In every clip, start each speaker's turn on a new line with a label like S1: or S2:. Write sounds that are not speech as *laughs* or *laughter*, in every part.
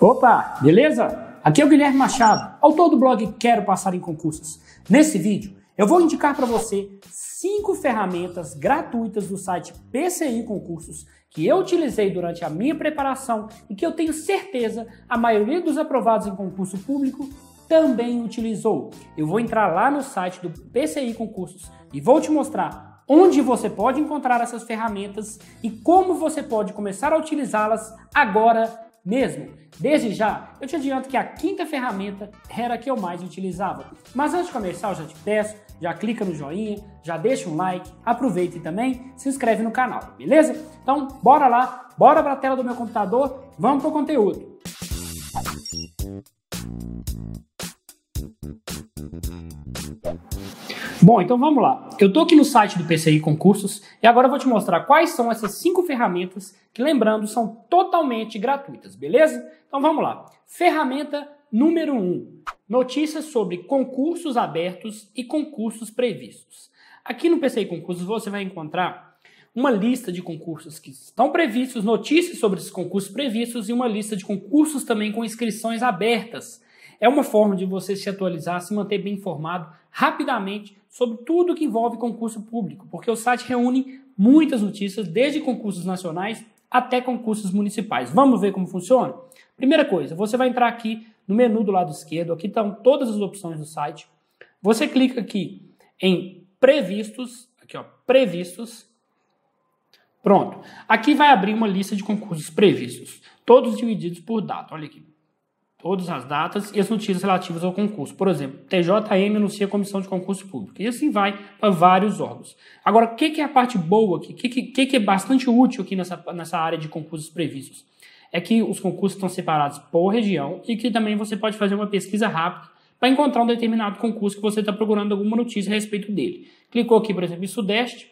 S1: Opa, beleza? Aqui é o Guilherme Machado, autor do blog Quero Passar em Concursos. Nesse vídeo, eu vou indicar para você cinco ferramentas gratuitas do site PCI Concursos que eu utilizei durante a minha preparação e que eu tenho certeza a maioria dos aprovados em concurso público também utilizou. Eu vou entrar lá no site do PCI Concursos e vou te mostrar onde você pode encontrar essas ferramentas e como você pode começar a utilizá-las agora mesmo. Desde já, eu te adianto que a quinta ferramenta era a que eu mais utilizava. Mas antes de começar, eu já te peço, já clica no joinha, já deixa um like, aproveita e também se inscreve no canal, beleza? Então, bora lá, bora para a tela do meu computador, vamos para o conteúdo. Bom, então vamos lá. Eu estou aqui no site do PCI Concursos e agora eu vou te mostrar quais são essas cinco ferramentas que, lembrando, são totalmente gratuitas, beleza? Então vamos lá. Ferramenta número 1: um, notícias sobre concursos abertos e concursos previstos. Aqui no PCI Concursos você vai encontrar uma lista de concursos que estão previstos, notícias sobre esses concursos previstos e uma lista de concursos também com inscrições abertas. É uma forma de você se atualizar, se manter bem informado rapidamente sobre tudo que envolve concurso público, porque o site reúne muitas notícias, desde concursos nacionais até concursos municipais. Vamos ver como funciona? Primeira coisa, você vai entrar aqui no menu do lado esquerdo, aqui estão todas as opções do site. Você clica aqui em previstos, aqui ó, previstos. Pronto. Aqui vai abrir uma lista de concursos previstos, todos divididos por data. Olha aqui todas as datas e as notícias relativas ao concurso. Por exemplo, TJM anuncia comissão de concurso público. E assim vai para vários órgãos. Agora, o que, que, é a parte boa aqui? O que, que, que, é bastante útil aqui nessa, nessa área de concursos previstos? É que os concursos estão separados por região e que também você pode fazer uma pesquisa rápida para encontrar um determinado concurso que você está procurando alguma notícia a respeito dele. Clicou aqui, por exemplo, em Sudeste,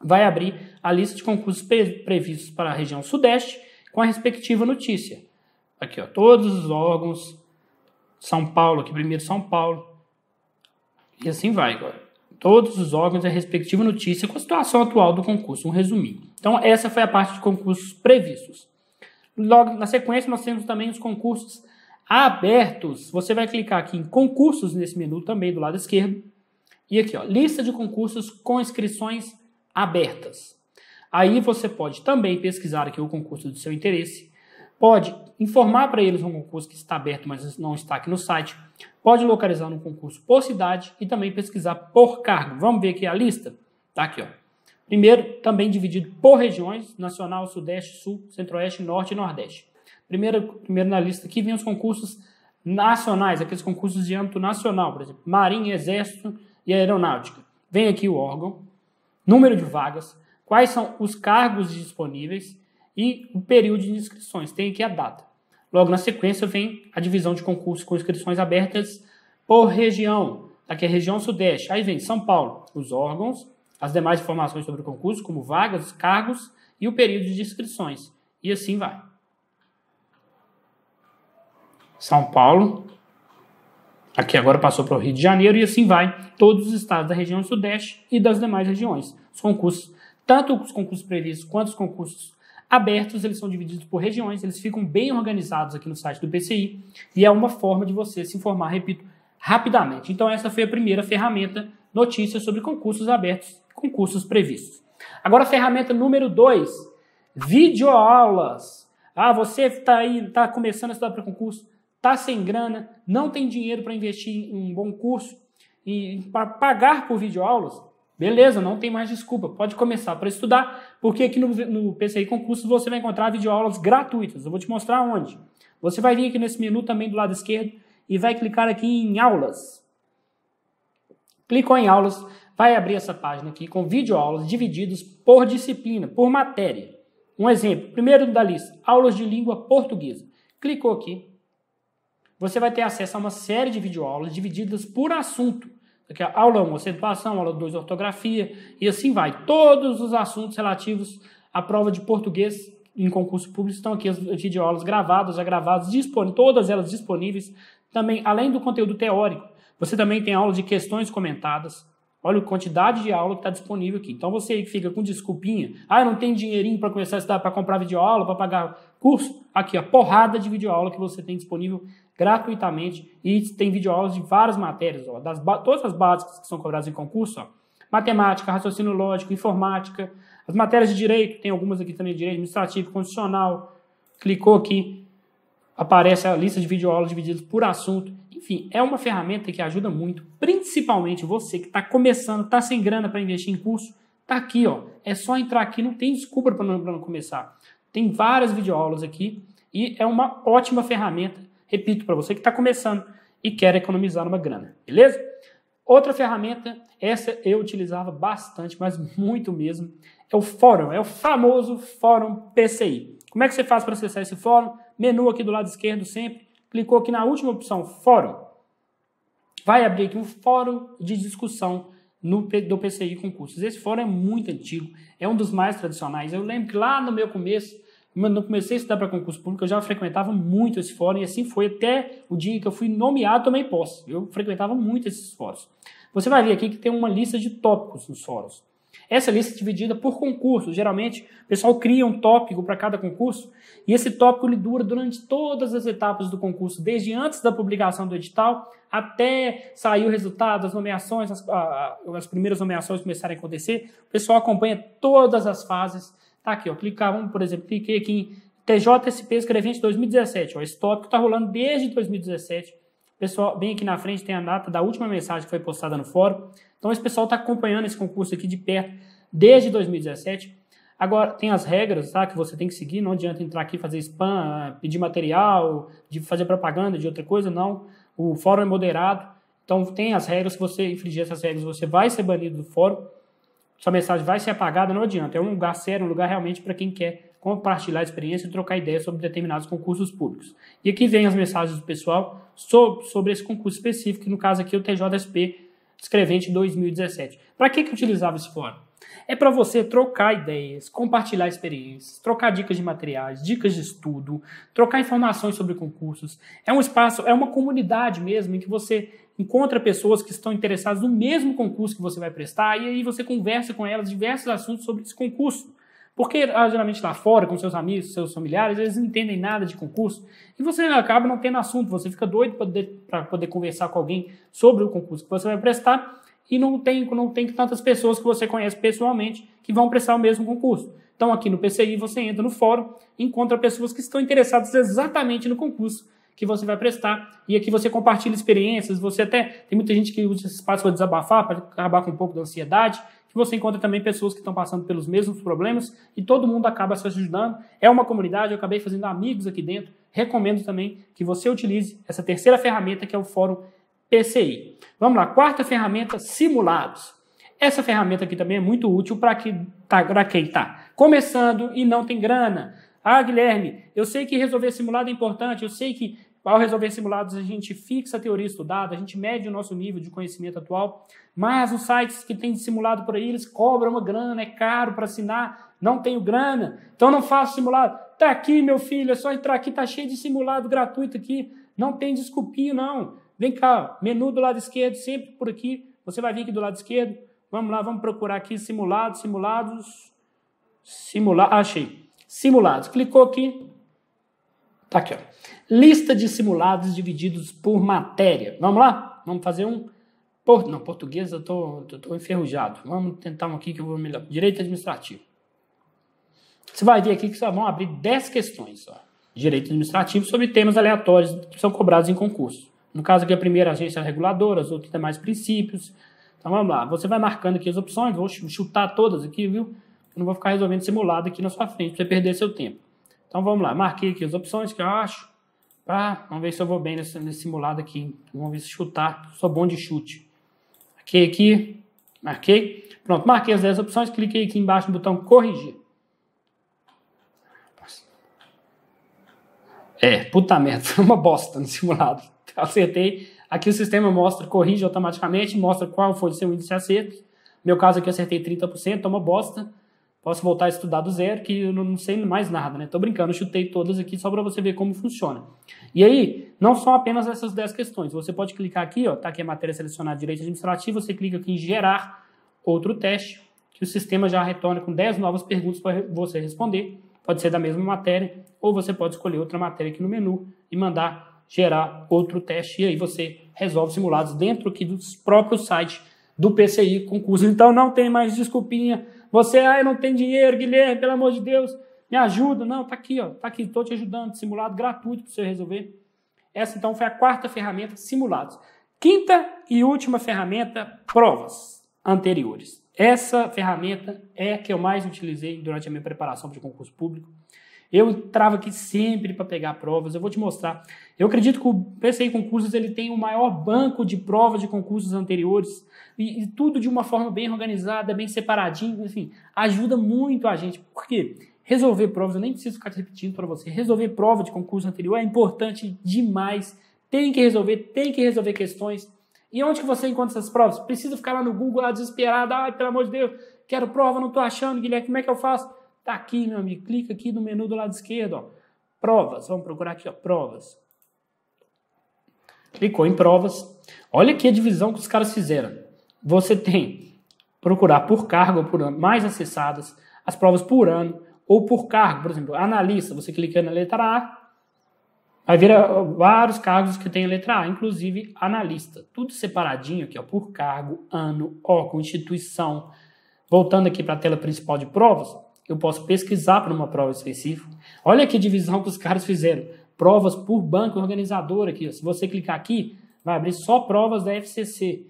S1: vai abrir a lista de concursos previstos para a região Sudeste com a respectiva notícia. Aqui, ó, todos os órgãos, São Paulo, aqui primeiro São Paulo, e assim vai. Ó. Todos os órgãos e a respectiva notícia com a situação atual do concurso, um resuminho. Então, essa foi a parte de concursos previstos. Logo, na sequência, nós temos também os concursos abertos. Você vai clicar aqui em concursos, nesse menu também do lado esquerdo. E aqui, ó, lista de concursos com inscrições abertas. Aí você pode também pesquisar aqui o concurso do seu interesse, Pode informar para eles um concurso que está aberto, mas não está aqui no site. Pode localizar no concurso por cidade e também pesquisar por cargo. Vamos ver aqui a lista? Está aqui, ó. Primeiro, também dividido por regiões, Nacional, Sudeste, Sul, Centro-Oeste, Norte e Nordeste. Primeiro, primeiro na lista aqui vem os concursos nacionais, aqueles concursos de âmbito nacional, por exemplo, Marinha, Exército e Aeronáutica. Vem aqui o órgão, número de vagas, quais são os cargos disponíveis e o período de inscrições, tem aqui a data. Logo na sequência vem a divisão de concursos com inscrições abertas por região. Tá aqui é a região sudeste. Aí vem São Paulo, os órgãos, as demais informações sobre o concurso, como vagas, cargos e o período de inscrições. E assim vai. São Paulo. Aqui agora passou para o Rio de Janeiro e assim vai. Todos os estados da região sudeste e das demais regiões. Os concursos, tanto os concursos previstos quanto os concursos abertos, eles são divididos por regiões, eles ficam bem organizados aqui no site do PCI e é uma forma de você se informar, repito, rapidamente. Então, essa foi a primeira ferramenta, notícias sobre concursos abertos, concursos previstos. Agora, ferramenta número 2, videoaulas. Ah, você está aí, está começando a estudar para concurso, está sem grana, não tem dinheiro para investir em um bom curso, e para pagar por videoaulas, Beleza, não tem mais desculpa. Pode começar para estudar, porque aqui no, no PCI Concursos você vai encontrar videoaulas gratuitas. Eu vou te mostrar onde. Você vai vir aqui nesse menu também do lado esquerdo e vai clicar aqui em aulas. Clicou em aulas, vai abrir essa página aqui com videoaulas divididos por disciplina, por matéria. Um exemplo, primeiro da lista, aulas de língua portuguesa. Clicou aqui. Você vai ter acesso a uma série de videoaulas divididas por assunto. Daqui a aula 1, acentuação, aula 2, ortografia, e assim vai. Todos os assuntos relativos à prova de português em concurso público estão aqui as videoaulas gravadas, já gravadas, todas elas disponíveis. Também, além do conteúdo teórico, você também tem aula de questões comentadas, Olha a quantidade de aula que está disponível aqui. Então você que fica com desculpinha, ah, eu não tenho dinheirinho para começar a estudar, para comprar videoaula, para pagar curso, aqui a porrada de videoaula que você tem disponível gratuitamente e tem videoaulas de várias matérias, ó, das todas as básicas que são cobradas em concurso, ó, matemática, raciocínio lógico, informática, as matérias de direito, tem algumas aqui também, direito administrativo, condicional. clicou aqui, aparece a lista de videoaulas divididas por assunto. Enfim, é uma ferramenta que ajuda muito, principalmente você que está começando, está sem grana para investir em curso, está aqui, ó. É só entrar aqui, não tem desculpa para não, não, começar. Tem várias videoaulas aqui e é uma ótima ferramenta, repito, para você que está começando e quer economizar uma grana, beleza? Outra ferramenta, essa eu utilizava bastante, mas muito mesmo, é o fórum, é o famoso fórum PCI. Como é que você faz para acessar esse fórum? Menu aqui do lado esquerdo sempre Clicou aqui na última opção, fórum. Vai abrir aqui um fórum de discussão no, do PCI Concursos. Esse fórum é muito antigo, é um dos mais tradicionais. Eu lembro que lá no meu começo, quando eu comecei a estudar para concurso público, eu já frequentava muito esse fórum e assim foi até o dia que eu fui nomeado também posse. Eu frequentava muito esses fóruns. Você vai ver aqui que tem uma lista de tópicos nos fóruns. Essa lista é dividida por concurso. Geralmente, o pessoal cria um tópico para cada concurso e esse tópico ele dura durante todas as etapas do concurso, desde antes da publicação do edital até sair o resultado, as nomeações, as, a, as primeiras nomeações começarem a acontecer. O pessoal acompanha todas as fases. Tá aqui, ó. Clicar, vamos, por exemplo, cliquei aqui em TJSP Escrevente 2017. Ó, esse tópico está rolando desde 2017 Pessoal, bem aqui na frente tem a data da última mensagem que foi postada no fórum. Então esse pessoal está acompanhando esse concurso aqui de perto desde 2017. Agora, tem as regras tá, que você tem que seguir, não adianta entrar aqui fazer spam, pedir material, de fazer propaganda de outra coisa, não. O fórum é moderado, então tem as regras, se você infringir essas regras, você vai ser banido do fórum, sua mensagem vai ser apagada, não adianta. É um lugar sério, um lugar realmente para quem quer compartilhar experiência e trocar ideias sobre determinados concursos públicos. E aqui vem as mensagens do pessoal sobre, sobre esse concurso específico, que no caso aqui é o TJSP Escrevente 2017. Para que, que utilizava esse fórum? É para você trocar ideias, compartilhar experiências, trocar dicas de materiais, dicas de estudo, trocar informações sobre concursos. É um espaço, é uma comunidade mesmo em que você encontra pessoas que estão interessadas no mesmo concurso que você vai prestar e aí você conversa com elas diversos assuntos sobre esse concurso. Porque ah, geralmente lá fora, com seus amigos, seus familiares, eles não entendem nada de concurso e você acaba não tendo assunto, você fica doido para poder, poder, conversar com alguém sobre o concurso que você vai prestar e não tem, não tem tantas pessoas que você conhece pessoalmente que vão prestar o mesmo concurso. Então aqui no PCI você entra no fórum, encontra pessoas que estão interessadas exatamente no concurso que você vai prestar e aqui você compartilha experiências, você até tem muita gente que usa esse espaço para desabafar, para acabar com um pouco da ansiedade você encontra também pessoas que estão passando pelos mesmos problemas e todo mundo acaba se ajudando. É uma comunidade, eu acabei fazendo amigos aqui dentro. Recomendo também que você utilize essa terceira ferramenta que é o fórum PCI. Vamos lá, quarta ferramenta, simulados. Essa ferramenta aqui também é muito útil para tá, quem está começando e não tem grana. Ah, Guilherme, eu sei que resolver simulado é importante, eu sei que ao resolver simulados, a gente fixa a teoria estudada, a gente mede o nosso nível de conhecimento atual, mas os sites que têm simulado por aí, eles cobram uma grana, é caro para assinar, não tenho grana, então não faço simulado. Tá aqui, meu filho, é só entrar aqui, tá cheio de simulado gratuito aqui, não tem desculpinho não. Vem cá, menu do lado esquerdo, sempre por aqui, você vai vir aqui do lado esquerdo, vamos lá, vamos procurar aqui simulados, simulados, simulados, ah, achei, simulados. Clicou aqui, tá aqui, ó. Lista de simulados divididos por matéria. Vamos lá? Vamos fazer um. Por... Não, português eu tô, tô enferrujado. Vamos tentar um aqui que eu vou melhorar. Direito administrativo. Você vai ver aqui que só vão abrir 10 questões. ó. Direito administrativo sobre temas aleatórios que são cobrados em concurso. No caso aqui, a primeira agência reguladora, as outras demais princípios. Então vamos lá. Você vai marcando aqui as opções, vou chutar todas aqui, viu? Eu não vou ficar resolvendo simulado aqui na sua frente, para você perder seu tempo. Então vamos lá, marquei aqui as opções que eu acho. Ah, vamos ver se eu vou bem nesse, nesse simulado aqui. Vamos ver se chutar. Sou bom de chute. Marquei aqui. Marquei. Pronto, marquei as 10 opções. Cliquei aqui embaixo no botão corrigir. É, puta merda, foi *laughs* uma bosta no simulado. *laughs* Acertei. Aqui o sistema mostra, corrige automaticamente, mostra qual foi o seu índice de acerto. No meu caso aqui eu acertei 30%, é uma bosta. Posso voltar a estudar do zero, que eu não sei mais nada, né? Tô brincando, chutei todas aqui só para você ver como funciona. E aí, não são apenas essas 10 questões. Você pode clicar aqui, ó, tá aqui a matéria selecionada direito administrativo, você clica aqui em gerar outro teste, que o sistema já retorna com 10 novas perguntas para você responder. Pode ser da mesma matéria, ou você pode escolher outra matéria aqui no menu e mandar gerar outro teste, e aí você resolve simulados dentro aqui dos próprios sites do PCI concurso. Então não tem mais desculpinha você, ah, eu não tenho dinheiro, Guilherme, pelo amor de Deus, me ajuda. Não, tá aqui, ó, tá aqui, estou te ajudando, simulado gratuito para você resolver. Essa então foi a quarta ferramenta, simulados. Quinta e última ferramenta, provas anteriores. Essa ferramenta é a que eu mais utilizei durante a minha preparação para o concurso público. Eu travo aqui sempre para pegar provas, eu vou te mostrar. Eu acredito que o PCI Concursos ele tem o maior banco de provas de concursos anteriores e, e tudo de uma forma bem organizada, bem separadinho, enfim, ajuda muito a gente. Por quê? Resolver provas, eu nem preciso ficar te repetindo para você, resolver prova de concurso anterior é importante demais. Tem que resolver, tem que resolver questões. E onde que você encontra essas provas? Precisa ficar lá no Google, lá desesperado, ai, pelo amor de Deus, quero prova, não estou achando, Guilherme, como é que eu faço? Tá aqui, meu amigo, clica aqui no menu do lado esquerdo, ó. Provas, vamos procurar aqui, ó, provas. Clicou em provas. Olha aqui a divisão que os caras fizeram. Você tem procurar por cargo ou por ano, mais acessadas, as provas por ano ou por cargo, por exemplo, analista, você clica na letra A, Vai vir vários cargos que tem a letra A, inclusive analista. Tudo separadinho aqui, ó, por cargo, ano, ó, constituição. Voltando aqui para a tela principal de provas, eu posso pesquisar para uma prova específica. Olha que divisão que os caras fizeram. Provas por banco organizador aqui. Se você clicar aqui, vai abrir só provas da FCC.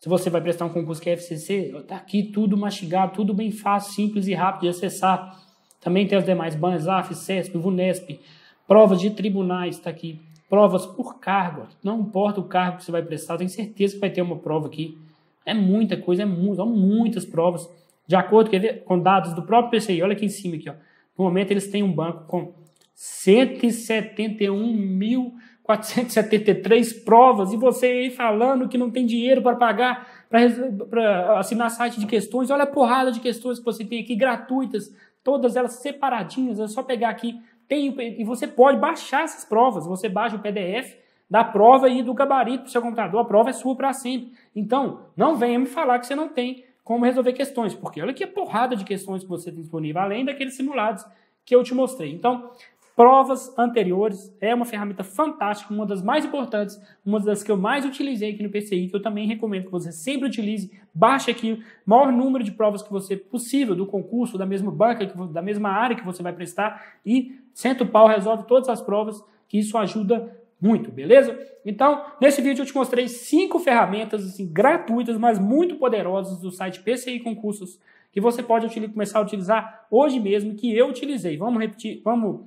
S1: Se você vai prestar um concurso que é FCC, está aqui tudo mastigado, tudo bem fácil, simples e rápido de acessar. Também tem as demais AF, CESP, VUNESP, provas de tribunais, está aqui. Provas por cargo, não importa o cargo que você vai prestar, tenho certeza que vai ter uma prova aqui. É muita coisa, é muito, são muitas provas. De acordo com dados do próprio PCI, olha aqui em cima, aqui, ó. no momento eles têm um banco com 171.473 provas, e você aí falando que não tem dinheiro para pagar, para assinar site de questões, olha a porrada de questões que você tem aqui, gratuitas, todas elas separadinhas, é só pegar aqui, tem, e você pode baixar essas provas, você baixa o PDF, da prova e do gabarito para o seu computador. A prova é sua para sempre. Então, não venha me falar que você não tem como resolver questões, porque olha que porrada de questões que você tem disponível, além daqueles simulados que eu te mostrei. Então, provas anteriores é uma ferramenta fantástica, uma das mais importantes, uma das que eu mais utilizei aqui no PCI, que eu também recomendo que você sempre utilize, baixe aqui o maior número de provas que você possível do concurso, da mesma banca, da mesma área que você vai prestar e senta o pau, resolve todas as provas, que isso ajuda muito, beleza? Então, nesse vídeo eu te mostrei cinco ferramentas assim, gratuitas, mas muito poderosas do site PCI Concursos que você pode utilizar, começar a utilizar hoje mesmo, que eu utilizei. Vamos repetir, vamos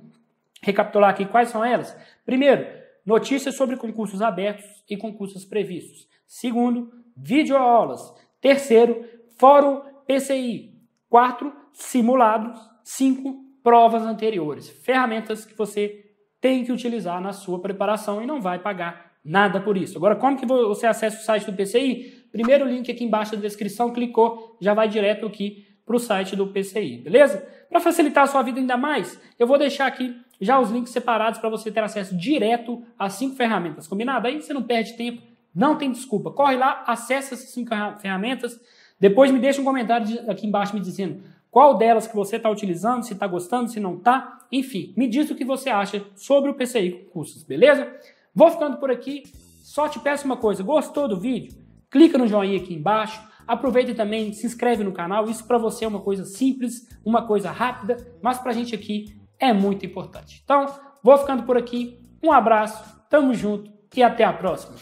S1: recapitular aqui quais são elas. Primeiro, notícias sobre concursos abertos e concursos previstos. Segundo, videoaulas. Terceiro, fórum PCI. quatro simulados. Cinco, provas anteriores. Ferramentas que você tem que utilizar na sua preparação e não vai pagar nada por isso. Agora, como que você acessa o site do PCI? Primeiro link aqui embaixo da descrição, clicou, já vai direto aqui para o site do PCI, beleza? Para facilitar a sua vida ainda mais, eu vou deixar aqui já os links separados para você ter acesso direto às cinco ferramentas, combinado? Aí você não perde tempo, não tem desculpa. Corre lá, acessa essas cinco ferramentas, depois me deixa um comentário aqui embaixo me dizendo qual delas que você está utilizando, se está gostando, se não está. Enfim, me diz o que você acha sobre o PCI com beleza? Vou ficando por aqui. Só te peço uma coisa, gostou do vídeo? Clica no joinha aqui embaixo. Aproveita também, se inscreve no canal. Isso para você é uma coisa simples, uma coisa rápida, mas para a gente aqui é muito importante. Então, vou ficando por aqui. Um abraço, tamo junto e até a próxima.